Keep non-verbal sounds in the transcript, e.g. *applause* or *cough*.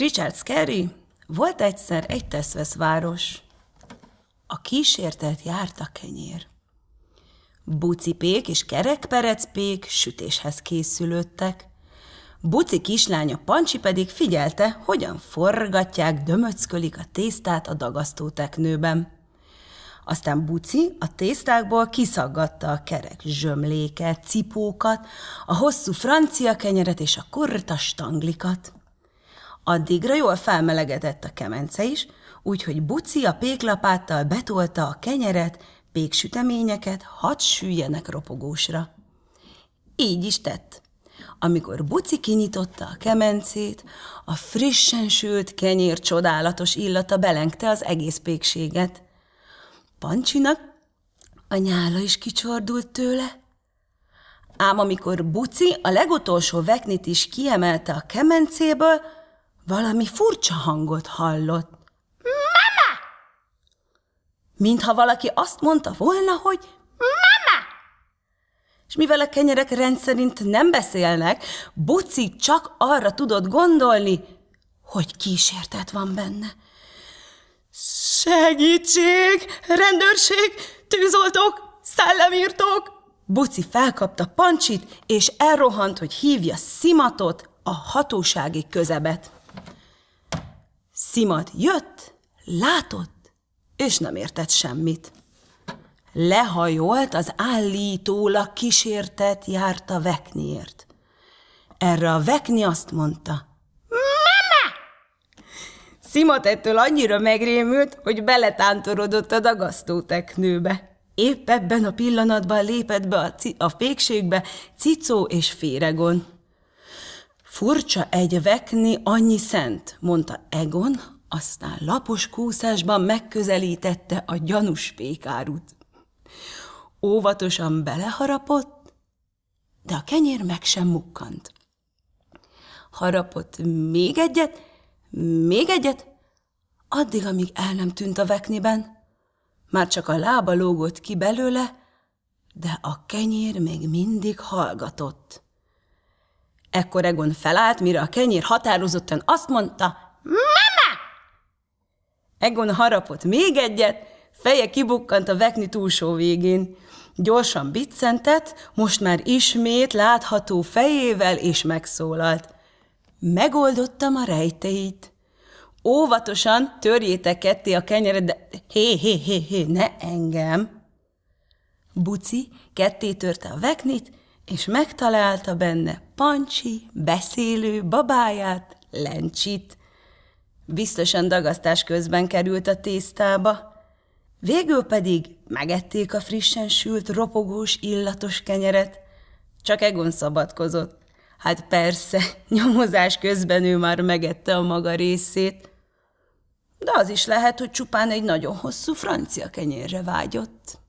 Richard Scarry, volt egyszer egy teszvesz város. A kísértet járt a kenyér. Bucipék és kerekperecpék sütéshez készülődtek. Buci kislánya Pancsi pedig figyelte, hogyan forgatják, dömöckölik a tésztát a dagasztóteknőben. Aztán Buci a tésztákból kiszaggatta a kerek zsömléket, cipókat, a hosszú francia kenyeret és a kurtas tanglikat. Addigra jól felmelegedett a kemence is, úgyhogy Buci a péklapáttal betolta a kenyeret, péksüteményeket, hadd süljenek ropogósra. Így is tett. Amikor Buci kinyitotta a kemencét, a frissen sült kenyér csodálatos illata belengte az egész pékséget. Pancsinak a nyála is kicsordult tőle. Ám amikor Buci a legutolsó veknit is kiemelte a kemencéből, valami furcsa hangot hallott. Mama! Mintha valaki azt mondta volna, hogy Mama! És mivel a kenyerek rendszerint nem beszélnek, Buci csak arra tudott gondolni, hogy kísértet van benne. Segítség! Rendőrség! Tűzoltók! Szellemírtók! Buci felkapta Pancsit, és elrohant, hogy hívja Szimatot, a hatósági közebet. Szimat jött, látott, és nem értett semmit. Lehajolt az állítólag kísértet járt a vekniért. Erre a vekni azt mondta. Mama! Szimat ettől annyira megrémült, hogy beletántorodott a dagasztóteknőbe. Épp ebben a pillanatban lépett be a, a fékségbe Cicó és Féregon. Furcsa egyvekni annyi szent, mondta Egon, aztán lapos kúszásban megközelítette a gyanús pékárut. Óvatosan beleharapott, de a kenyér meg sem mukkant. Harapott még egyet, még egyet, addig, amíg el nem tűnt a vekniben. Már csak a lába lógott ki belőle, de a kenyér még mindig hallgatott. Ekkor Egon felállt, mire a kenyér határozottan azt mondta, Mama! Egon harapott még egyet, feje kibukkant a vekni túlsó végén. Gyorsan biccentett, most már ismét látható fejével, és megszólalt. Megoldottam a rejteit. Óvatosan törjétek ketté a kenyeret, de hé, hé, hé, hé, ne engem. Buci ketté törte a veknit, és megtalálta benne Pancsi, beszélő, babáját, Lencsit. Biztosan dagasztás közben került a tésztába. Végül pedig megették a frissen sült, ropogós, illatos kenyeret. Csak Egon szabadkozott. Hát persze, *laughs* nyomozás közben ő már megette a maga részét. De az is lehet, hogy csupán egy nagyon hosszú francia kenyérre vágyott.